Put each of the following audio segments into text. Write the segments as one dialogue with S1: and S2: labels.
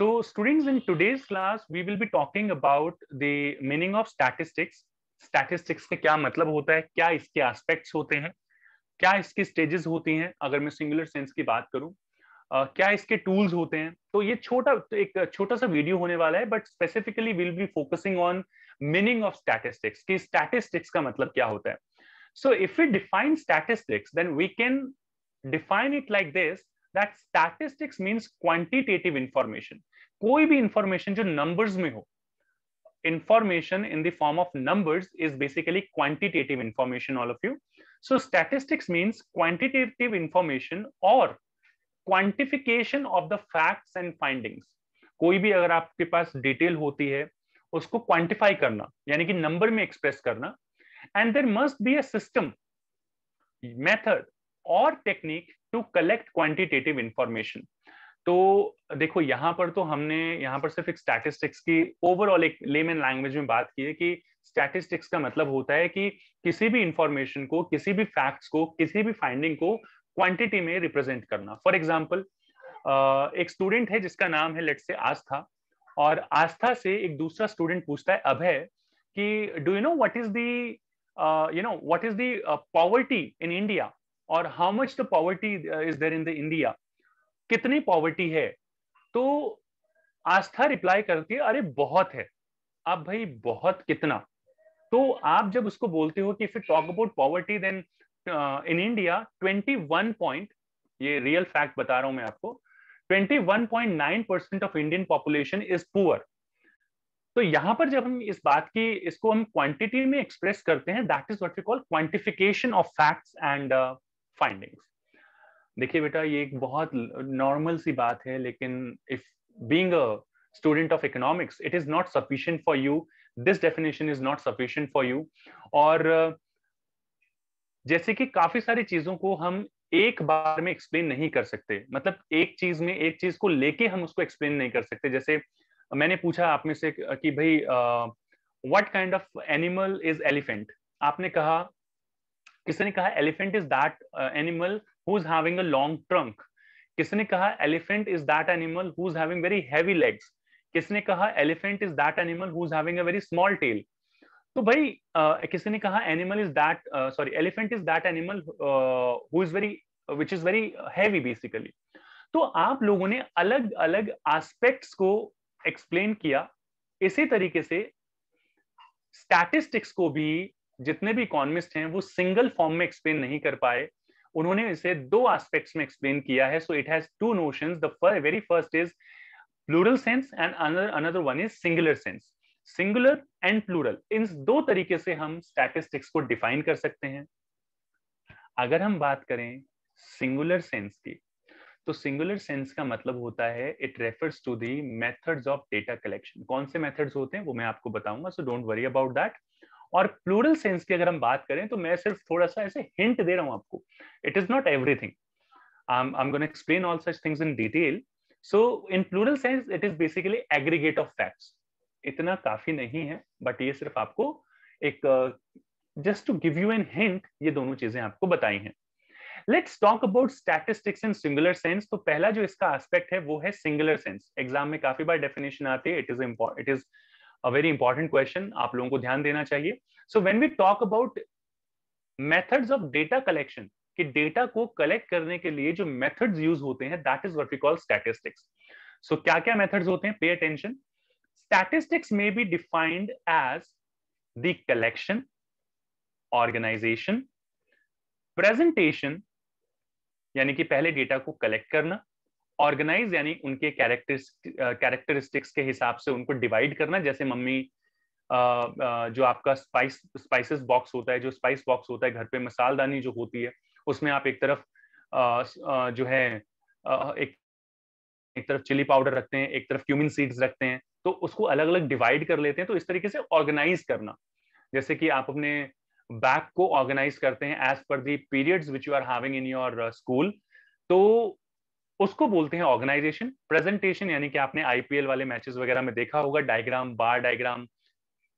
S1: So students, in today's class, we will be talking about the meaning of statistics. Statistics का क्या मतलब होता है क्या इसके aspects होते हैं क्या इसकी stages होती हैं अगर मैं singular sense की बात करूं Uh, क्या इसके टूल्स होते हैं तो ये छोटा तो एक छोटा सा वीडियो होने वाला है but specifically will be focusing on meaning of statistics कि स्टैटिस्टिक्स का मतलब क्या होता है so if we define statistics then we can define it like this that statistics means quantitative information कोई भी इंफॉर्मेशन जो नंबर्स में हो information in the form of numbers is basically quantitative information all of you so statistics means quantitative information और quantification of the facts and findings कोई भी अगर आपके पास डिटेल होती है उसको क्वांटिफाई करना यानी कि नंबर में एक्सप्रेस करना and there must be a system method और technique to collect quantitative information तो देखो यहाँ पर तो हमने यहाँ पर सिर्फ एक स्टैटिस्टिक्स की ओवरऑल एक लेमन लैंग्वेज में बात की है कि स्टैटिस्टिक्स का मतलब होता है कि किसी भी इंफॉर्मेशन को किसी भी फैक्ट्स को किसी भी फाइंडिंग को क्वांटिटी में रिप्रेजेंट करना फॉर एग्जाम्पल एक स्टूडेंट है जिसका नाम है लेट से आस्था और आस्था से एक दूसरा स्टूडेंट पूछता है अभय कि do you know what is the you know what is the poverty in India और how much the poverty is there in the India कितनी पॉवर्टी है तो आस्था रिप्लाई करती है अरे बहुत है अब भाई बहुत कितना तो आप जब उसको बोलते हो कि if you talk about poverty then in India 21 point ये रियल फैक्ट बता रहा हूं मैं आपको 21.9 percent of Indian population is poor तो यहां पर जब हम इस बात की इसको हम क्वांटिटी में एक्सप्रेस करते हैं that is what we call quantification of facts and findings देखिए बेटा ये एक बहुत नॉर्मल सी बात है लेकिन if being a student of economics it is not sufficient for you this definition is not sufficient for you और जैसे कि काफी सारी चीजों को हम एक बार में एक्सप्लेन नहीं कर सकते मतलब एक चीज में एक चीज को लेके हम उसको एक्सप्लेन नहीं कर सकते जैसे मैंने पूछा आप में से कि भाई what kind of animal is elephant आपने कहा किसने कहा elephant is that animal who is having a long trunk किसने कहा elephant is that animal who is having very heavy legs किसने कहा elephant is that animal who is having a very small tail तो भाई uh, किसी ने कहा animal is that sorry elephant is that animal who is very which is very heavy basically तो आप लोगों ने अलग अलग एस्पेक्ट्स को एक्सप्लेन किया इसी तरीके से स्टैटिस्टिक्स को भी जितने भी इकोनॉमिस्ट हैं वो सिंगल फॉर्म में एक्सप्लेन नहीं कर पाए उन्होंने इसे दो एस्पेक्ट्स में एक्सप्लेन किया है so it has two notions the very first is plural sense and another one is singular sense singular and plural in दो तरीके से हम स्टैटिस्टिक्स को डिफाइन कर सकते हैं अगर हम बात करें सिंगुलर सेंस की तो सिंगुलर सेंस का मतलब होता है it refers to the methods of data collection कौन से मेथड्स होते हैं वो मैं आपको बताऊंगा so don't worry about that और प्लूरल सेंस की अगर हम बात करें तो मैं सिर्फ थोड़ा सा ऐसे हिंट दे रहा हूं आपको it is not everything um, I'm going to explain all such things in detail. So in plural sense, it is basically aggregate of facts. इतना काफी नहीं है बट ये सिर्फ आपको एक just to give you an hint ये दोनों चीजें आपको बताई हैं let's talk about statistics in singular sense तो पहला जो इसका एस्पेक्ट है वो है सिंगुलर सेंस एग्जाम में काफी बार डेफिनेशन आती है it is it is a very important question आप लोगों को ध्यान देना चाहिए so when we talk about methods of data collection कि डेटा को कलेक्ट करने के लिए जो मेथड्स यूज होते हैं that is what we call statistics सो क्या क्या मेथड्स होते हैं pay attention statistics may be defined as the collection organisation presentation यानी कि पहले डेटा को कलेक्ट करना ऑर्गेनाइज यानी उनके कैरेक्टरिस्टिक्स के हिसाब से उनको डिवाइड करना जैसे मम्मी जो आपका स्पाइस स्पाइसेस बॉक्स होता है जो स्पाइस बॉक्स होता है घर पे मसालदानी जो होती है उसमें आप एक तरफ जो है एक एक तरफ चिली पाउडर रखते हैं एक तरफ क्यूमिन सीड्स रखते हैं तो उसको अलग अलग डिवाइड कर लेते हैं तो इस तरीके से ऑर्गेनाइज करना जैसे कि आप अपने बैग को ऑर्गेनाइज करते हैं as per the periods which you are having in your school तो उसको बोलते हैं ऑर्गेनाइजेशन प्रेजेंटेशन यानी कि आपने आईपीएल वाले मैचेस वगैरह में देखा होगा diagram bar diagram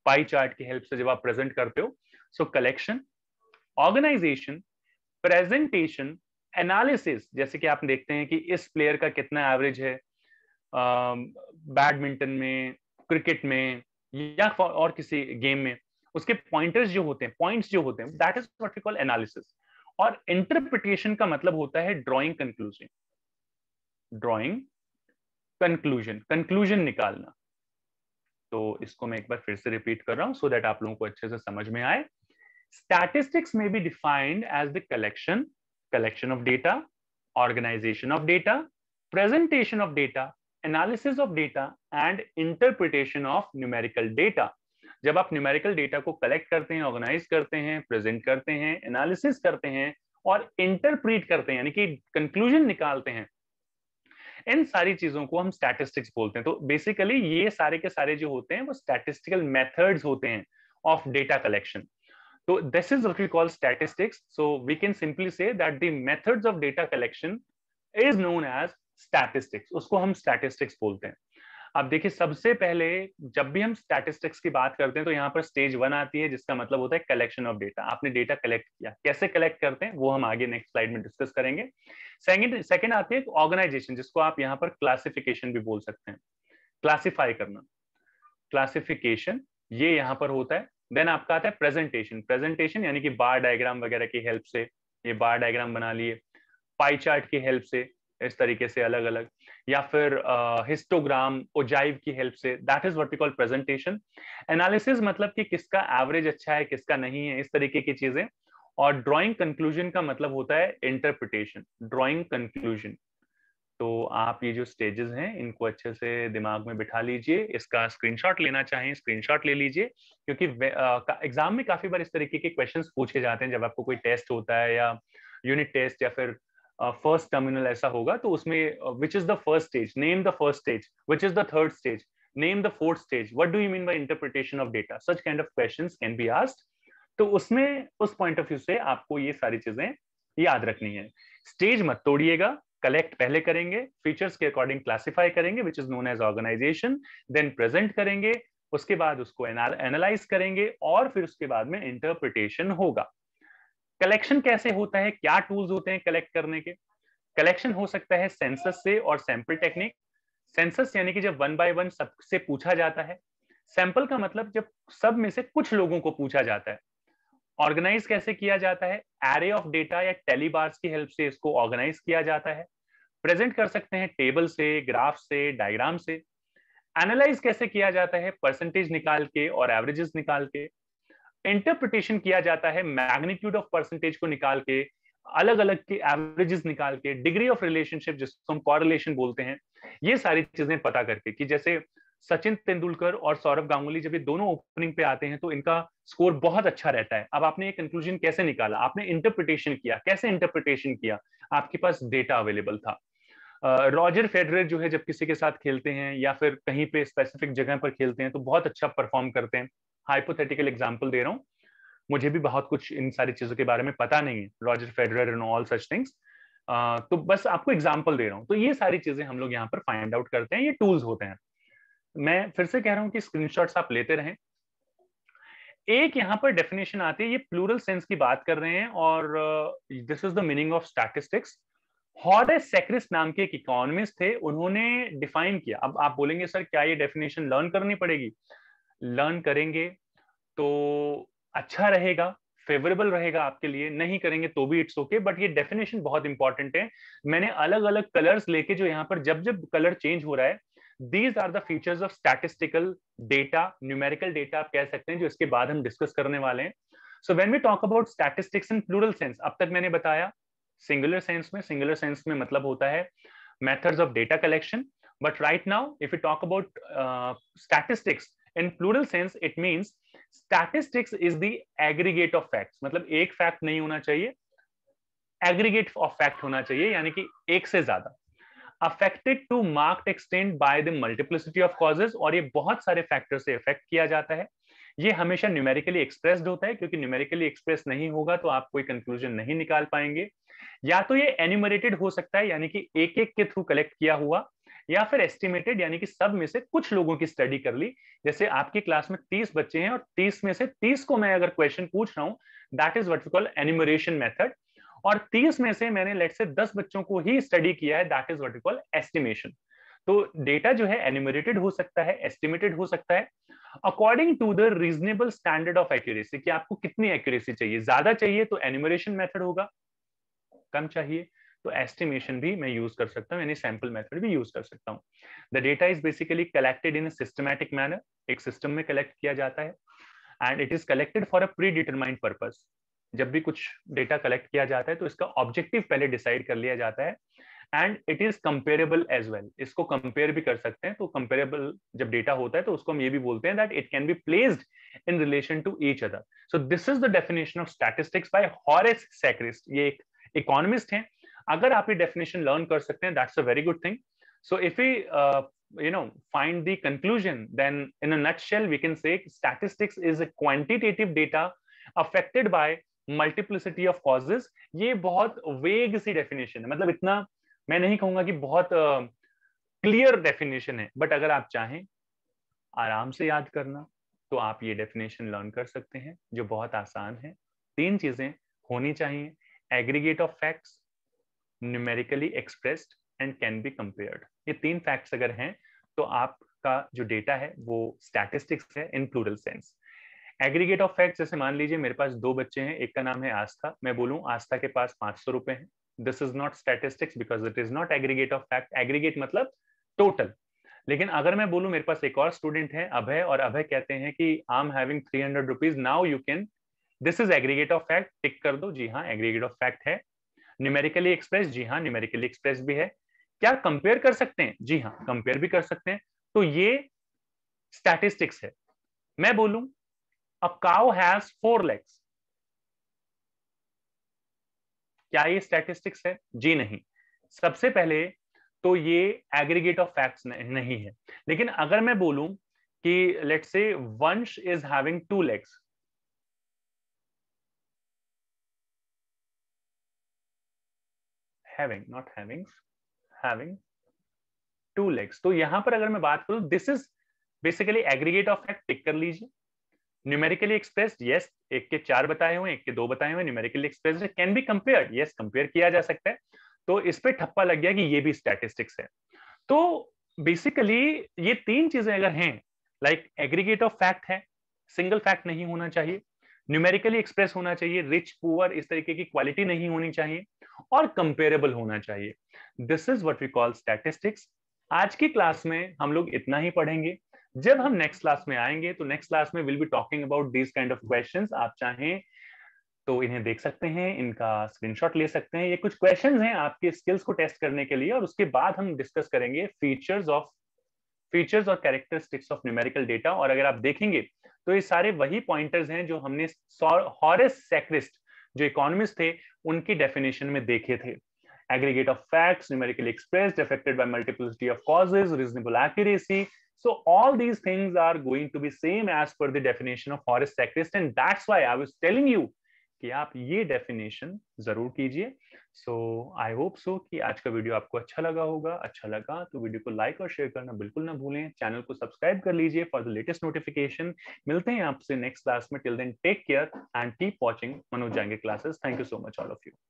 S1: pie chart की हेल्प से जब आप प्रेजेंट करते हो so collection organisation presentation analysis जैसे कि आप देखते हैं कि इस प्लेयर का कितना एवरेज है बैडमिंटन में क्रिकेट में या और किसी गेम में उसके पॉइंटर्स जो होते हैं पॉइंट्स जो होते हैं that is what we call analysis और इंटरप्रिटेशन का मतलब होता है drawing conclusion drawing conclusion conclusion निकालना तो इसको मैं एक बार फिर से रिपीट कर रहा हूं सो so दैट आप लोगों को अच्छे से समझ में आए statistics may be defined as the collection collection of data organisation of data presentation of data analysis of data and interpretation of numerical data जब आप न्यूमेरिकल डेटा को कलेक्ट करते हैं ऑर्गेनाइज करते हैं प्रेजेंट करते हैं एनालिसिस करते हैं और इंटरप्रीट करते हैं यानी कि कंक्लूजन निकालते हैं इन सारी चीजों को हम स्टैटिस्टिक्स बोलते हैं तो बेसिकली ये सारे के सारे जो होते हैं वो स्टैटिस्टिकल मेथड होते हैं ऑफ डेटा कलेक्शन तो this is we call statistics so we can simply say that the methods of data collection is known as statistics उसको हम स्टैटिस्टिक्स बोलते हैं अब देखिए सबसे पहले जब भी हम स्टैटिस्टिक्स की बात करते हैं तो यहाँ पर स्टेज वन आती है जिसका मतलब होता है कलेक्शन ऑफ डेटा आपने डेटा कलेक्ट किया कैसे कलेक्ट करते हैं वो हम आगे नेक्स्ट स्लाइड में डिस्कस करेंगे सेकेंड सेकेंड आती है ऑर्गेनाइजेशन जिसको आप यहाँ पर क्लासिफिकेशन भी बोल सकते हैं क्लासीफाई करना क्लासिफिकेशन ये यहाँ पर होता है देन आपका आता है प्रेजेंटेशन प्रेजेंटेशन यानी कि बार डायग्राम वगैरह की हेल्प से ये बार डायग्राम बना लिए पाई चार्ट की हेल्प से इस तरीके से अलग अलग या फिर हिस्टोग्राम uh, ओजाइव की हेल्प से that is vertical presentation analysis मतलब कि किसका एवरेज अच्छा है किसका नहीं है इस तरीके की चीजें और ड्रॉइंग कंक्लूजन का मतलब होता है इंटरप्रिटेशन ड्रॉइंग कंक्लूजन तो आप ये जो स्टेजेस हैं इनको अच्छे से दिमाग में बिठा लीजिए इसका स्क्रीनशॉट लेना चाहें स्क्रीनशॉट ले लीजिए क्योंकि एग्जाम में काफी बार इस तरीके के क्वेश्चंस पूछे जाते हैं जब आपको कोई टेस्ट होता है या यूनिट टेस्ट या फिर फर्स्ट टर्मिनल ऐसा होगा तो उसमें which is the first stage name the first stage which is the third stage name the fourth stage what do you mean by interpretation of data such kind of question can be asked तो उसमें उस point of view से आपको ये सारी चीजें याद रखनी है स्टेज मत तोड़िएगा कलेक्ट पहले करेंगे फीचर्स के अकॉर्डिंग क्लासिफाई करेंगे which is known as organisation then present करेंगे उसके बाद उसको एनालाइज करेंगे और फिर उसके बाद में इंटरप्रिटेशन होगा कलेक्शन कैसे होता है क्या टूल्स होते हैं कलेक्ट करने के कलेक्शन हो सकता है सेंसस से और सैंपल टेक्निक सेंसस यानी कि जब वन बाय वन सबसे पूछा जाता है सैंपल का मतलब जब सब में से कुछ लोगों को पूछा जाता है ऑर्गेनाइज कैसे किया जाता है एरे ऑफ डेटा या टेलीबार्स की हेल्प से इसको ऑर्गेनाइज किया जाता है प्रेजेंट कर सकते हैं टेबल से ग्राफ से डायग्राम से एनालाइज कैसे किया जाता है परसेंटेज निकाल के और एवरेजेस निकाल के इंटरप्रिटेशन किया जाता है मैग्नीट्यूड ऑफ परसेंटेज को निकाल के अलग अलग के एवरेजेस निकाल के डिग्री ऑफ रिलेशनशिप जिसको हम कॉरिलेशन बोलते हैं ये सारी चीजें पता करके कि जैसे सचिन तेंदुलकर और सौरभ गांगुली जब ये दोनों ओपनिंग पे आते हैं तो इनका स्कोर बहुत अच्छा रहता है अब आपने ये कंक्लूजन कैसे निकाला आपने इंटरप्रिटेशन किया कैसे इंटरप्रिटेशन किया आपके पास डेटा अवेलेबल था रॉजर uh, फेडरर जो है जब किसी के साथ खेलते हैं या फिर कहीं पे स्पेसिफिक जगह पर खेलते हैं तो बहुत अच्छा परफॉर्म करते हैं हाइपोथेटिकल एग्जाम्पल दे रहा हूँ मुझे भी बहुत कुछ इन सारी चीजों के बारे में पता नहीं है Roger Federer and all such things तो बस आपको एग्जाम्पल दे रहा हूँ तो ये सारी चीजें हम लोग यहाँ पर फाइंड आउट करते हैं ये टूल्स होते हैं मैं फिर से कह रहा हूँ कि स्क्रीन आप लेते रहें एक यहाँ पर डेफिनेशन आती है ये प्लूरल सेंस की बात कर रहे हैं और this is the meaning of statistics Horace Secrist नाम के एक इकोनॉमिस्ट थे उन्होंने डिफाइन किया अब आप बोलेंगे सर क्या ये डेफिनेशन लर्न करनी पड़ेगी लर्न करेंगे तो अच्छा रहेगा फेवरेबल रहेगा आपके लिए नहीं करेंगे तो भी इट्स ओके बट ये डेफिनेशन बहुत इंपॉर्टेंट है मैंने अलग अलग कलर्स लेके जो यहाँ पर जब जब कलर चेंज हो रहा है these are the features of statistical data numerical data आप कह सकते हैं जो इसके बाद हम डिस्कस करने वाले हैं so when we talk about statistics in plural sense अब तक मैंने बताया सिंगुलर सेंस में सिंगुलर सेंस में मतलब होता है methods of data collection but right now if you talk about statistics in plural sense it means statistics is the aggregate of fact मतलब एक फैक्ट नहीं होना चाहिए एग्रीगेट ऑफ फैक्ट होना चाहिए यानी कि एक से ज्यादा affected to marked extent by the multiplicity of causes और ये बहुत सारे फैक्टर से इफेक्ट किया जाता है ये हमेशा न्यूमेरिकली एक्सप्रेस्ड होता है क्योंकि न्यूमेरिकली एक्सप्रेस नहीं होगा तो आप कोई कंक्लूजन नहीं निकाल पाएंगे या तो ये एन्यूमरेटेड हो सकता है यानी कि एक एक के थ्रू कलेक्ट किया हुआ या फिर एस्टिमेटेड यानी कि सब में से कुछ लोगों की स्टडी कर ली जैसे आपकी क्लास में तीस बच्चे हैं और तीस में से तीस को मैं अगर क्वेश्चन पूछ रहा हूँ that is what call enumeration method और तीस में से मैंने लेट से दस बच्चों को ही स्टडी किया है that is what call estimation तो डेटा जो है एनिमरेटेड हो सकता है एस्टिमेटेड हो सकता है according to the reasonable standard of accuracy कि आपको कितनी एक्यूरेसी चाहिए ज्यादा चाहिए तो एनिमरेशन मेथड होगा कम चाहिए तो एस्टिमेशन भी मैं यूज कर सकता हूँ यानी सैम्पल मेथड भी यूज कर सकता हूँ the data is basically collected in systematic manner एक सिस्टम में कलेक्ट किया जाता है and it is collected for a predetermined purpose जब भी कुछ डेटा कलेक्ट किया जाता है तो इसका ऑब्जेक्टिव पहले डिसाइड कर लिया जाता है and it is comparable as well इसको कंपेयर भी कर सकते हैं तो कंपेरेबल जब डेटा होता है तो उसको हम ये भी बोलते हैं that it can be placed in relation to each other so this is the definition of statistics by Horace Secrist ये एक इकोनॉमिस्ट हैं अगर आप ये डेफिनेशन लर्न कर सकते हैं that's a very good thing so if you you know find the conclusion then in a nutshell we can say statistics is a quantitative data affected by multiplicity of causes ये बहुत वेग सी definition है मतलब इतना मैं नहीं कहूंगा कि बहुत क्लियर uh, डेफिनेशन है बट अगर आप चाहें आराम से याद करना तो आप ये डेफिनेशन लर्न कर सकते हैं जो बहुत आसान है तीन चीजें होनी चाहिए aggregate of facts numerically expressed and can be compared ये तीन फैक्ट्स अगर हैं तो आपका जो डेटा है वो स्टैटिस्टिक्स है in plural sense aggregate of fact जैसे मान लीजिए मेरे पास दो बच्चे हैं एक का नाम है आस्था मैं बोलूँ आस्था के पास पांच सौ रुपए हैं this is not statistics because it is not aggregate of fact aggregate मतलब टोटल लेकिन अगर मैं बोलूं मेरे पास एक और स्टूडेंट है अभय और अभय कहते हैं कि I am having three hundred rupees now you can this is aggregate of fact tick कर दो जी हाँ एग्रीगेट ऑफ फैक्ट है न्यूमेरिकली एक्सप्रेस जी हाँ न्यूमेरिकली एक्सप्रेस भी है क्या कंपेयर कर सकते हैं जी हाँ कंपेयर भी कर सकते हैं तो ये स्टैटिस्टिक्स है मैं बोलूं a cow has four legs क्या ये स्टैटिस्टिक्स है जी नहीं सबसे पहले तो ये एग्रीगेट ऑफ फैक्ट्स नहीं है लेकिन अगर मैं बोलूं कि let's say Vansh is having two legs having not having having two legs तो यहां पर अगर मैं बात करूं this is basically aggregate of fact टिक कर लीजिए न्यूमेरिकली एक्सप्रेस यस एक के चार बताए हुए एक के दो बताए हुए numerically express can be compared yes compare किया जा सकता है तो इस पे ठप्पा लग गया कि ये भी स्टैटिस्टिक्स है तो बेसिकली ये तीन चीजें अगर हैं लाइक एग्रीगेट ऑफ फैक्ट है सिंगल फैक्ट नहीं होना चाहिए न्यूमेरिकली एक्सप्रेस होना चाहिए रिच पुअर इस तरीके की क्वालिटी नहीं होनी चाहिए और कंपेरेबल होना चाहिए this is what we call statistics आज की क्लास में हम लोग इतना ही पढ़ेंगे जब हम नेक्स्ट क्लास में आएंगे तो नेक्स्ट क्लास में will be talking about this kind of questions आप चाहें तो इन्हें देख सकते हैं इनका स्क्रीनशॉट ले सकते हैं ये कुछ क्वेश्चंस हैं आपके स्किल्स को टेस्ट करने के लिए और उसके बाद हम डिस्कस करेंगे फीचर्स ऑफ फीचर्स और कैरेक्टरिस्टिक्स ऑफ न्यूमेरिकल डेटा और अगर आप देखेंगे तो ये सारे वही पॉइंटर्स हैं जो हमने हॉरेस सेक्रिस्ट जो इकोनॉमिस्ट थे उनकी डेफिनेशन में देखे थे aggregate of facts numerically expressed affected by multiplicity of causes reasonable accuracy so all these things are going to be same as per the definition of forest sacrist and that's why i was telling you कि आप ये definition जरूर कीजिए सो I hope so कि आज का video आपको अच्छा लगा होगा अच्छा लगा तो वीडियो को लाइक और शेयर करना बिल्कुल ना भूलें चैनल को सब्सक्राइब कर लीजिए फॉर द लेटेस्ट नोटिफिकेशन मिलते हैं आपसे नेक्स्ट क्लास में till then take care and keep watching Manoj जाएंगे classes thank you so much all of you